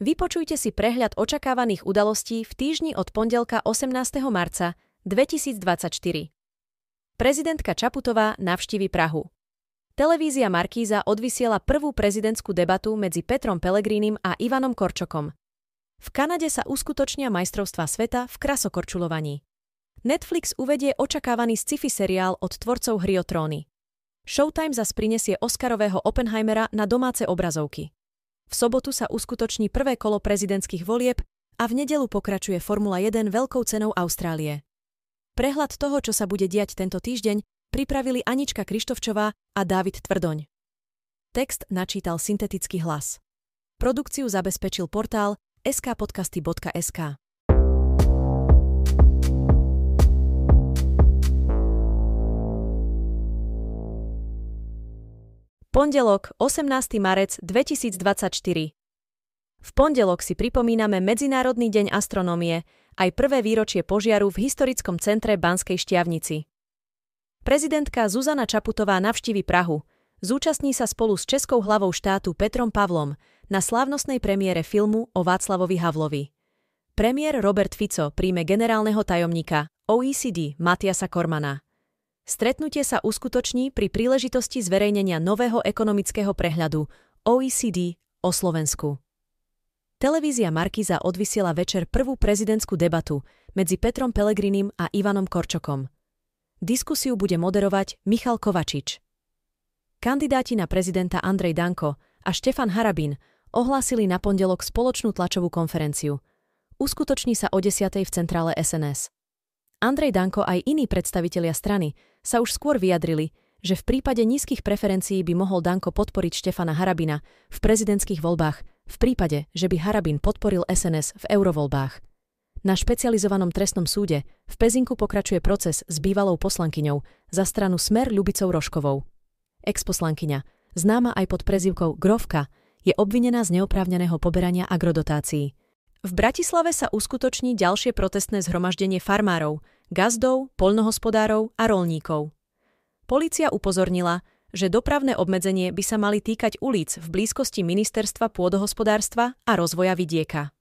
Vypočujte si prehľad očakávaných udalostí v týždni od pondelka 18. marca 2024. Prezidentka Čaputová navštívi Prahu. Televízia Markíza odvysiela prvú prezidentskú debatu medzi Petrom Pelegrínim a Ivanom Korčokom. V Kanade sa uskutočnia majstrovstva sveta v krasokorčulovaní. Netflix uvedie očakávaný sci-fi seriál od tvorcov hry o tróny. Showtime zas prinesie Oscarového Oppenheimera na domáce obrazovky. V sobotu sa uskutoční prvé kolo prezidentských volieb a v nedelu pokračuje Formula 1 veľkou cenou Austrálie. Prehľad toho, čo sa bude diať tento týždeň, pripravili Anička Krištovčová a Dávid Tvrdoň. Text načítal syntetický hlas. Produkciu zabezpečil portál skpodcasty.sk. Pondelok, 18. marec 2024. V pondelok si pripomíname Medzinárodný deň astronomie, aj prvé výročie požiaru v historickom centre Banskej Štiavnici. Prezidentka Zuzana Čaputová navštívi Prahu. Zúčastní sa spolu s českou hlavou štátu Petrom Pavlom na slávnostnej premiére filmu o Václavovi Havlovi. Premiér Robert Fico príjme generálneho tajomníka OECD Matiasa Kormana. Stretnutie sa uskutoční pri príležitosti zverejnenia nového ekonomického prehľadu OECD o Slovensku. Televízia Markiza odvysiela večer prvú prezidentskú debatu medzi Petrom Pelegrinim a Ivanom Korčokom. Diskusiu bude moderovať Michal Kovačič. Kandidáti na prezidenta Andrej Danko a Štefan Harabín ohlásili na pondelok spoločnú tlačovú konferenciu. Uskutoční sa o 10. v centrále SNS. Andrej Danko aj iní predstavitelia strany sa už skôr vyjadrili, že v prípade nízkych preferencií by mohol Danko podporiť Štefana Harabina v prezidentských voľbách v prípade, že by Harabin podporil SNS v eurovoľbách. Na špecializovanom trestnom súde v Pezinku pokračuje proces s bývalou poslankyňou za stranu Smer Ľubicou Roškovou. Exposlankyňa, známa aj pod prezivkou Grovka, je obvinená z neoprávneného poberania agrodotácií. V Bratislave sa uskutoční ďalšie protestné zhromaždenie farmárov, gazdov, poľnohospodárov a rolníkov. Polícia upozornila, že dopravné obmedzenie by sa mali týkať ulic v blízkosti Ministerstva pôdohospodárstva a rozvoja vidieka.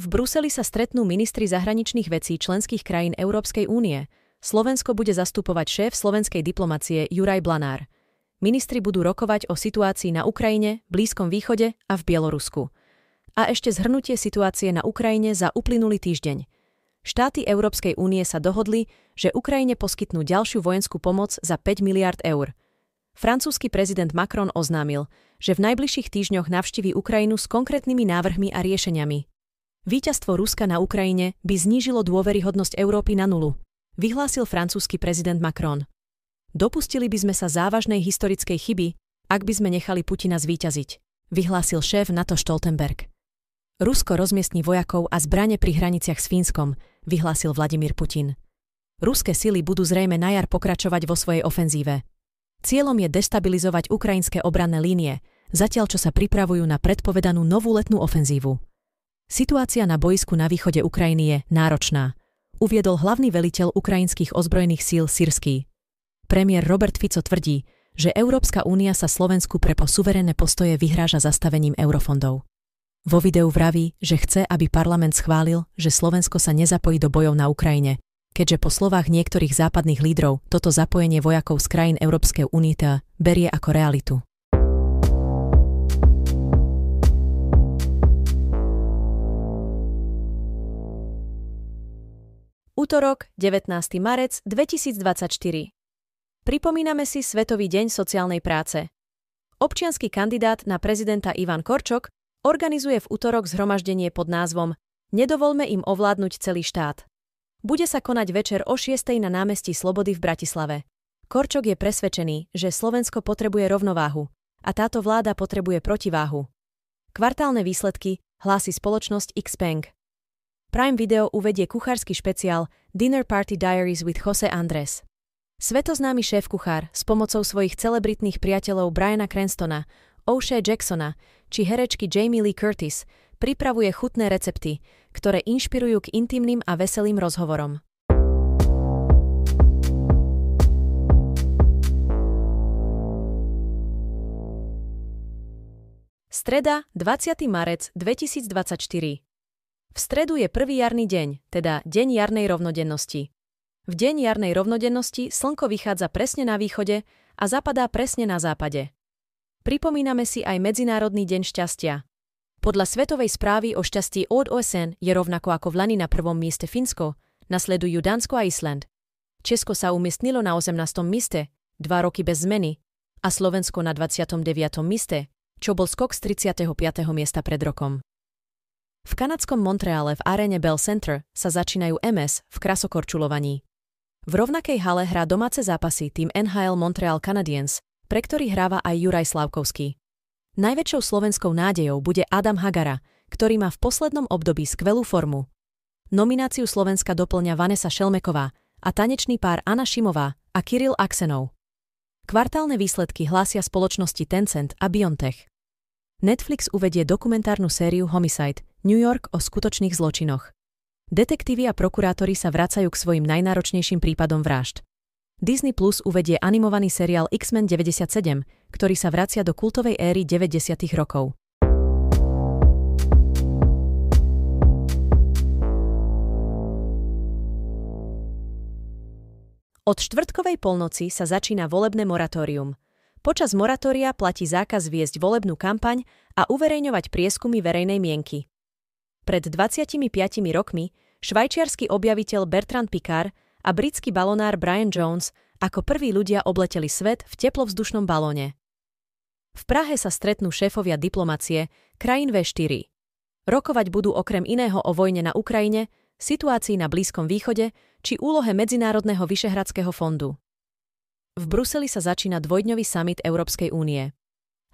V Bruseli sa stretnú ministri zahraničných vecí členských krajín Európskej únie. Slovensko bude zastupovať šéf slovenskej diplomacie Juraj Blanár. Ministri budú rokovať o situácii na Ukrajine, Blízkom východe a v Bielorusku – a ešte zhrnutie situácie na Ukrajine za uplynulý týždeň. Štáty Európskej únie sa dohodli, že Ukrajine poskytnú ďalšiu vojenskú pomoc za 5 miliard eur. Francúzsky prezident Macron oznámil, že v najbližších týždňoch navštíví Ukrajinu s konkrétnymi návrhmi a riešeniami. Výťazstvo Ruska na Ukrajine by znížilo dôveryhodnosť Európy na nulu, vyhlásil francúzsky prezident Macron. Dopustili by sme sa závažnej historickej chyby, ak by sme nechali Putina zvíťaziť, vyhlásil šéf NATO Stoltenberg. Rusko rozmiestni vojakov a zbrane pri hraniciach s Fínskom, vyhlásil Vladimír Putin. Ruské sily budú zrejme na jar pokračovať vo svojej ofenzíve. Cieľom je destabilizovať ukrajinské obranné línie, zatiaľ čo sa pripravujú na predpovedanú novú letnú ofenzívu. Situácia na boisku na východe Ukrajiny je náročná, uviedol hlavný veliteľ ukrajinských ozbrojených síl Sirský. Premiér Robert Fico tvrdí, že Európska únia sa Slovensku pre posuverené postoje vyhráža zastavením eurofondov. Vo videu vraví, že chce, aby parlament schválil, že Slovensko sa nezapojí do bojov na Ukrajine, keďže po slovách niektorých západných lídrov toto zapojenie vojakov z krajín Európskej únie berie ako realitu. Útorok, 19. marec 2024. Pripomíname si Svetový deň sociálnej práce. Občianský kandidát na prezidenta Ivan Korčok organizuje v útorok zhromaždenie pod názvom Nedovolme im ovládnuť celý štát. Bude sa konať večer o 6. na námestí Slobody v Bratislave. Korčok je presvedčený, že Slovensko potrebuje rovnováhu a táto vláda potrebuje protiváhu. Kvartálne výsledky hlási spoločnosť Xpeng. Prime Video uvedie kuchársky špeciál Dinner Party Diaries with Jose Andres. Svetoznámy šéf kuchár s pomocou svojich celebritných priateľov Briana Cranstona, O'Shea Jacksona či herečky Jamie Lee Curtis pripravuje chutné recepty, ktoré inšpirujú k intimným a veselým rozhovorom. Streda, 20. marec 2024. V stredu je prvý jarný deň, teda deň jarnej rovnodennosti. V deň jarnej rovnodennosti slnko vychádza presne na východe a zapadá presne na západe pripomíname si aj Medzinárodný deň šťastia. Podľa svetovej správy o šťastí od OSN je rovnako ako v Lani na prvom mieste Fínsko, nasledujú Dánsko a Island. Česko sa umiestnilo na 18. mieste, dva roky bez zmeny, a Slovensko na 29. mieste, čo bol skok z 35. miesta pred rokom. V kanadskom Montreale v aréne Bell Center sa začínajú MS v krasokorčulovaní. V rovnakej hale hrá domáce zápasy tým NHL Montreal Canadiens, pre ktorý hráva aj Juraj Slavkovský. Najväčšou slovenskou nádejou bude Adam Hagara, ktorý má v poslednom období skvelú formu. Nomináciu Slovenska doplňa Vanessa Šelmeková a tanečný pár Anna Šimová a Kiril Aksenov. Kvartálne výsledky hlásia spoločnosti Tencent a Biontech. Netflix uvedie dokumentárnu sériu Homicide – New York o skutočných zločinoch. Detektívy a prokurátori sa vracajú k svojim najnáročnejším prípadom vražd. Disney Plus uvedie animovaný seriál X-Men 97, ktorý sa vracia do kultovej éry 90. rokov. Od štvrtkovej polnoci sa začína volebné moratórium. Počas moratória platí zákaz viesť volebnú kampaň a uverejňovať prieskumy verejnej mienky. Pred 25 rokmi švajčiarsky objaviteľ Bertrand Picard a britský balonár Brian Jones ako prví ľudia obleteli svet v teplovzdušnom balóne. V Prahe sa stretnú šéfovia diplomacie krajín V4. Rokovať budú okrem iného o vojne na Ukrajine, situácii na Blízkom východe či úlohe Medzinárodného vyšehradského fondu. V Bruseli sa začína dvojdňový summit Európskej únie.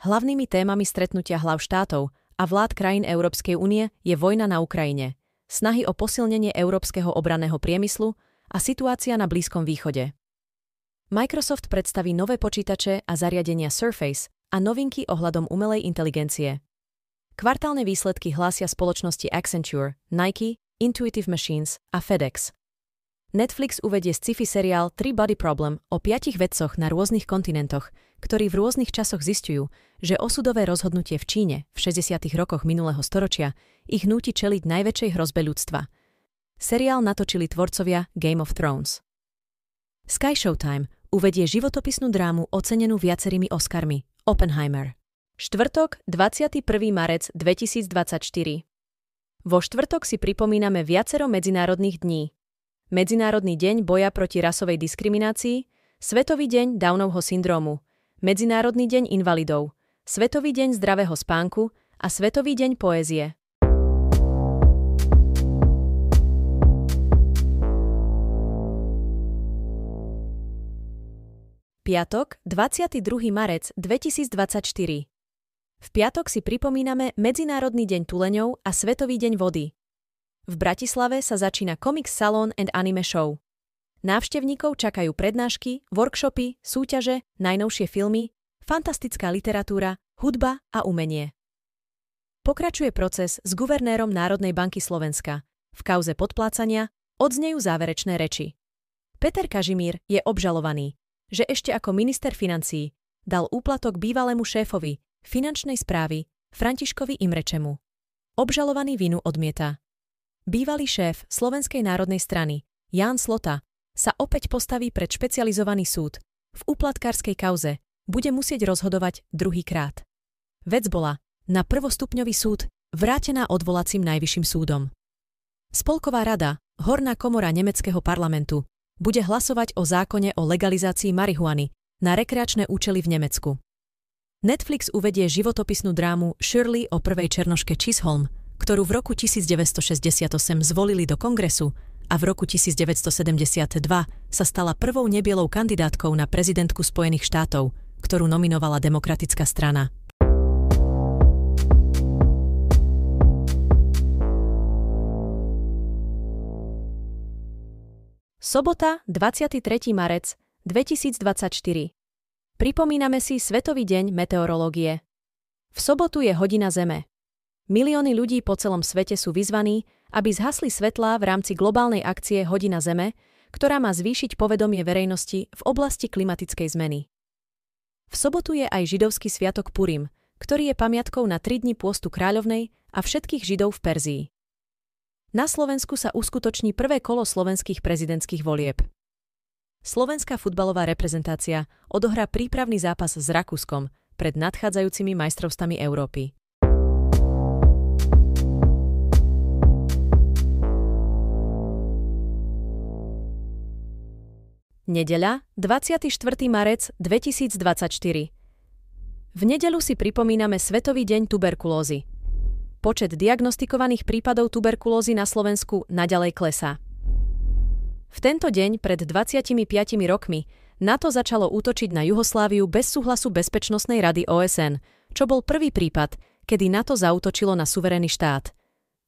Hlavnými témami stretnutia hlav štátov a vlád krajín Európskej únie je vojna na Ukrajine, snahy o posilnenie európskeho obraného priemyslu, a situácia na Blízkom východe. Microsoft predstaví nové počítače a zariadenia Surface a novinky ohľadom umelej inteligencie. Kvartálne výsledky hlásia spoločnosti Accenture, Nike, Intuitive Machines a FedEx. Netflix uvedie sci-fi seriál Three Body Problem o piatich vedcoch na rôznych kontinentoch, ktorí v rôznych časoch zistujú, že osudové rozhodnutie v Číne v 60. rokoch minulého storočia ich núti čeliť najväčšej hrozbe ľudstva – Seriál natočili tvorcovia Game of Thrones. Sky Showtime uvedie životopisnú drámu ocenenú viacerými Oscarmi Oppenheimer. Štvrtok, 21. marec 2024. Vo štvrtok si pripomíname viacero medzinárodných dní. Medzinárodný deň boja proti rasovej diskriminácii, Svetový deň Downovho syndromu, Medzinárodný deň invalidov, Svetový deň zdravého spánku a Svetový deň poézie. Piatok, 22. marec 2024. V piatok si pripomíname Medzinárodný deň tuleňov a Svetový deň vody. V Bratislave sa začína Comics Salon and Anime Show. Návštevníkov čakajú prednášky, workshopy, súťaže, najnovšie filmy, fantastická literatúra, hudba a umenie. Pokračuje proces s guvernérom Národnej banky Slovenska. V kauze podplácania odznejú záverečné reči. Peter Kažimír je obžalovaný, že ešte ako minister financií dal úplatok bývalému šéfovi finančnej správy Františkovi Imrečemu. Obžalovaný vinu odmieta. Bývalý šéf Slovenskej národnej strany Ján Slota sa opäť postaví pred špecializovaný súd. V úplatkárskej kauze bude musieť rozhodovať druhýkrát. Vec bola na prvostupňový súd vrátená odvolacím najvyšším súdom. Spolková rada, horná komora nemeckého parlamentu, bude hlasovať o zákone o legalizácii marihuany na rekreačné účely v Nemecku. Netflix uvedie životopisnú drámu Shirley o prvej černoške Chisholm, ktorú v roku 1968 zvolili do kongresu a v roku 1972 sa stala prvou nebielou kandidátkou na prezidentku Spojených štátov, ktorú nominovala demokratická strana. Sobota, 23. marec 2024. Pripomíname si Svetový deň meteorológie. V sobotu je hodina Zeme. Milióny ľudí po celom svete sú vyzvaní, aby zhasli svetlá v rámci globálnej akcie Hodina Zeme, ktorá má zvýšiť povedomie verejnosti v oblasti klimatickej zmeny. V sobotu je aj židovský sviatok Purim, ktorý je pamiatkou na tri dni pôstu kráľovnej a všetkých židov v Perzii. Na Slovensku sa uskutoční prvé kolo slovenských prezidentských volieb. Slovenská futbalová reprezentácia odohrá prípravný zápas s Rakúskom pred nadchádzajúcimi majstrovstami Európy. Nedeľa, 24. marec 2024. V nedeľu si pripomíname Svetový deň tuberkulózy – počet diagnostikovaných prípadov tuberkulózy na Slovensku naďalej klesá. V tento deň pred 25 rokmi NATO začalo útočiť na Juhosláviu bez súhlasu Bezpečnostnej rady OSN, čo bol prvý prípad, kedy NATO zautočilo na suverénny štát.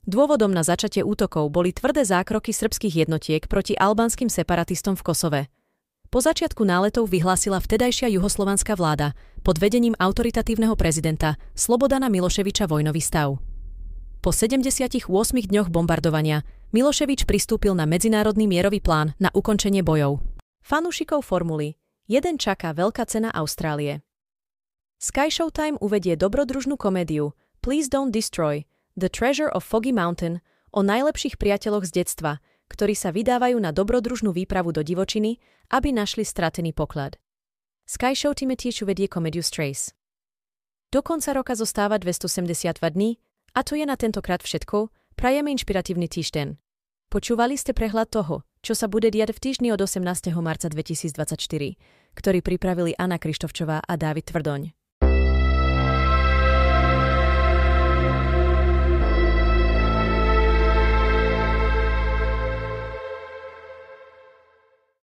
Dôvodom na začatie útokov boli tvrdé zákroky srbských jednotiek proti albánskym separatistom v Kosove. Po začiatku náletov vyhlásila vtedajšia juhoslovanská vláda pod vedením autoritatívneho prezidenta Slobodana Miloševiča vojnový stav. Po 78 dňoch bombardovania Miloševič pristúpil na medzinárodný mierový plán na ukončenie bojov. Fanúšikov formuly Jeden čaká veľká cena Austrálie. Sky Showtime uvedie dobrodružnú komédiu Please Don't Destroy – The Treasure of Foggy Mountain o najlepších priateľoch z detstva, ktorí sa vydávajú na dobrodružnú výpravu do divočiny, aby našli stratený poklad. Sky Show tiež uvedie komédiu Strays. Do konca roka zostáva 272 dní, a to je na tentokrát všetko, prajeme inšpiratívny týždeň. Počúvali ste prehľad toho, čo sa bude diať v týždni od 18. marca 2024, ktorý pripravili Anna Krištovčová a Dávid Tvrdoň.